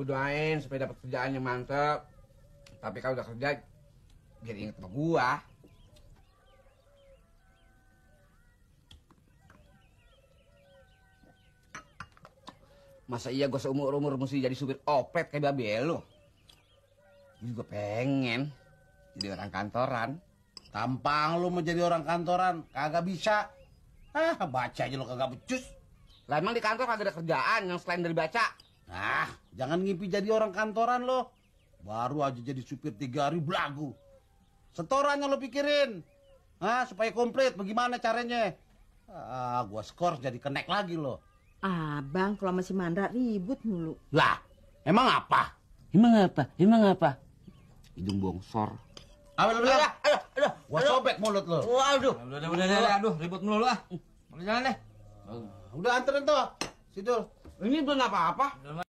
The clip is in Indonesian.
gue doain supaya dapat kerjaan yang mantep tapi kalau udah kerja jadi inget sama gua Masa iya gue seumur-umur mesti jadi supir opet kayak babi ya lo? Gue juga pengen jadi orang kantoran. Tampang lu menjadi orang kantoran, kagak bisa. Ah, baca aja lo kagak becus. Lah emang di kantor kagak ada kerjaan yang selain dari baca? Ah, Jangan ngimpi jadi orang kantoran lo. Baru aja jadi supir tiga hari belagu. Setorannya lo pikirin. Hah, supaya komplit bagaimana caranya? Ah, gua skor jadi kenek lagi lo. Abang kalau masih mandra ribut mulu. Lah, emang apa? Emang apa? Emang apa? Hidung bongsor. Ayo, ayo, ayo, ayo, ayo. Gua sobek mulut lo. Waduh. Udah, udah, udah, udah, aduh, ribut mulu lah. Mau jalan deh. Udah anterin tuh, Sidul. Ini belum apa-apa.